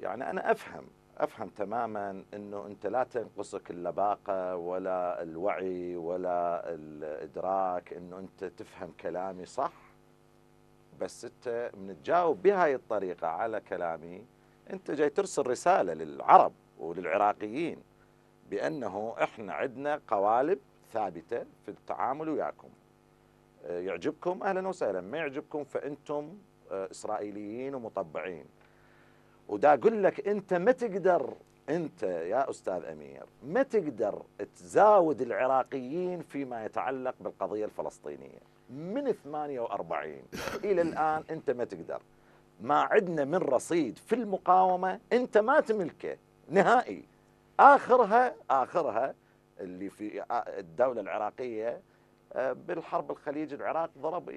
يعني أنا أفهم أفهم تماما أنه أنت لا تنقصك اللباقة ولا الوعي ولا الإدراك أنه أنت تفهم كلامي صح بس أنت من تجاوب بهاي الطريقة على كلامي أنت جاي ترسل رسالة للعرب وللعراقيين بأنه إحنا عندنا قوالب ثابتة في التعامل وياكم يعجبكم أهلا وسهلا ما يعجبكم فأنتم آه، إسرائيليين ومطبعين ودا اقول لك انت ما تقدر انت يا استاذ امير ما تقدر تزاود العراقيين فيما يتعلق بالقضيه الفلسطينيه من 48 الى الان انت ما تقدر ما عندنا من رصيد في المقاومه انت ما تملكه نهائي اخرها اخرها اللي في الدوله العراقيه بالحرب الخليج العراق ضرب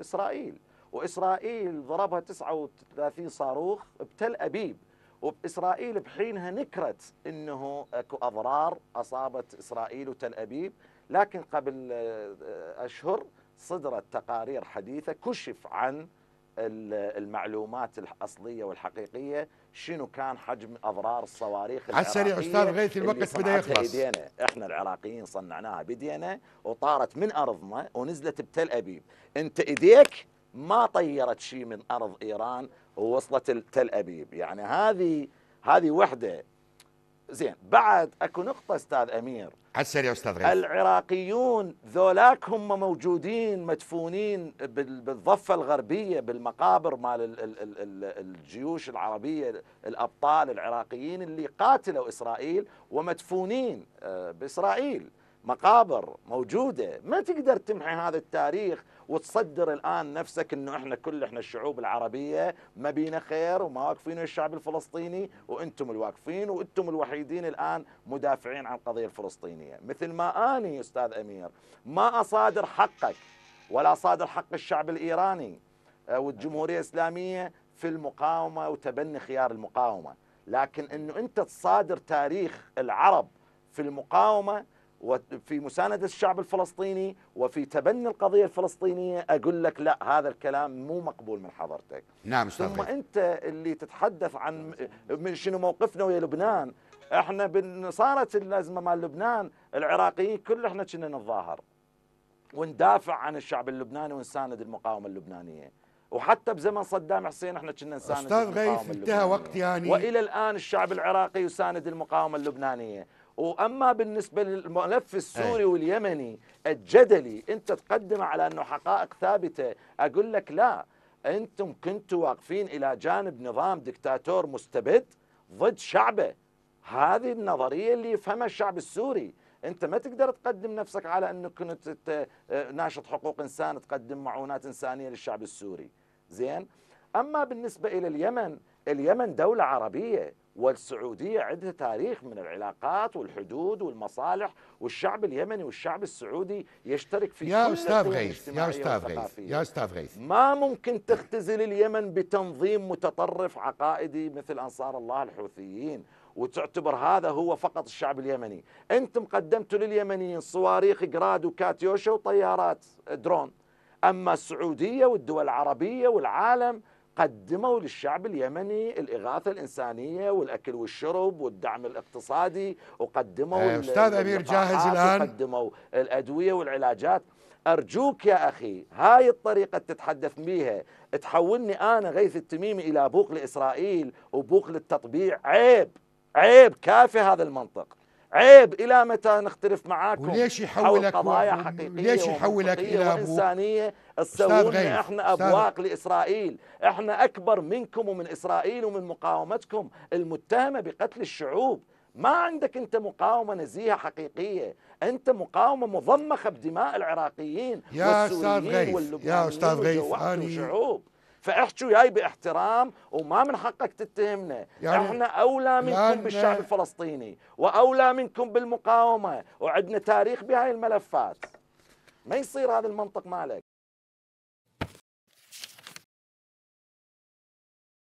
اسرائيل وإسرائيل ضربها 39 صاروخ بتل أبيب وإسرائيل بحينها نكرت أنه أكو أضرار أصابت إسرائيل وتل أبيب لكن قبل آه، أشهر صدرت تقارير حديثة كشف عن المعلومات الأصلية والحقيقية شنو كان حجم أضرار الصواريخ على السريع أستاذ غيث الوقت بدأ يخلص بيدينا. إحنا العراقيين صنعناها بيدينا وطارت من أرضنا ونزلت بتل أبيب أنت إيديك ما طيرت شيء من أرض إيران ووصلت تل أبيب يعني هذه هذه وحدة زين بعد أكو نقطة أستاذ أمير على السريع أستاذ غير العراقيون ذولاك هم موجودين مدفونين بالضفة الغربية بالمقابر مال الجيوش العربية الأبطال العراقيين اللي قاتلوا إسرائيل ومدفونين آه، بإسرائيل مقابر موجودة ما تقدر تمحي هذا التاريخ وتصدر الآن نفسك أنه إحنا كل إحنا الشعوب العربية ما بينا خير وما واقفين الشعب الفلسطيني وأنتم الواقفين وأنتم الوحيدين الآن مدافعين عن القضية الفلسطينية مثل ما أني أستاذ أمير ما أصادر حقك ولا صادر حق الشعب الإيراني آه، والجمهورية الإسلامية في المقاومة وتبني خيار المقاومة لكن أنه أنت تصادر تاريخ العرب في المقاومة وفي مساندة الشعب الفلسطيني وفي تبني القضية الفلسطينية أقول لك لا هذا الكلام مو مقبول من حضرتك نعم ثم أنت اللي تتحدث عن من شنو موقفنا ويا لبنان احنا صارت الأزمة مع لبنان العراقيين كل احنا كنا نتظاهر وندافع عن الشعب اللبناني ونساند المقاومة اللبنانية وحتى بزمن صدام حسين احنا كنا نساند استاذ غيث انتهى وقت يعني والى الان الشعب العراقي يساند المقاومه اللبنانيه واما بالنسبه للملف السوري واليمني الجدلي انت تقدم على انه حقائق ثابته اقول لك لا انتم كنتوا واقفين الى جانب نظام دكتاتور مستبد ضد شعبه هذه النظريه اللي يفهمها الشعب السوري انت ما تقدر تقدم نفسك على انك كنت آه، ناشط حقوق انسان تقدم معونات انسانيه للشعب السوري زين اما بالنسبه الى اليمن اليمن دوله عربيه والسعودية عندها تاريخ من العلاقات والحدود والمصالح والشعب اليمني والشعب السعودي يشترك في يا كل أستاذ غيث يا أستاذ غيث يا أستاذ غيث ما ممكن تختزل اليمن بتنظيم متطرف عقائدي مثل أنصار الله الحوثيين وتعتبر هذا هو فقط الشعب اليمني أنتم قدمتوا لليمنيين صواريخ جراد وكاتيوشا وطيارات درون أما السعودية والدول العربية والعالم قدموا للشعب اليمني الإغاثة الإنسانية والأكل والشرب والدعم الاقتصادي وقدموا آه، أستاذ أمير جاهز الآن قدموا الأدوية والعلاجات أرجوك يا أخي هاي الطريقة تتحدث بيها تحولني أنا غيث التميمي إلى بوق لإسرائيل وبوق للتطبيع عيب عيب كافي هذا المنطق عيب الى متى نختلف معاكم وليش يحولك قضايا حقيقيه ليش يحولك الى انسانيه تسوون احنا ابواق لاسرائيل احنا اكبر منكم ومن اسرائيل ومن مقاومتكم المتهمه بقتل الشعوب ما عندك انت مقاومه نزيهه حقيقيه انت مقاومه مضمخه بدماء العراقيين يا والسوريين استاذ غيث يا استاذ غيث انا فاحكي ياي باحترام وما من حقك تتهمنا يعني احنا اولى منكم يعني بالشعب الفلسطيني واولى منكم بالمقاومه وعندنا تاريخ بهاي الملفات ما يصير هذا المنطق مالك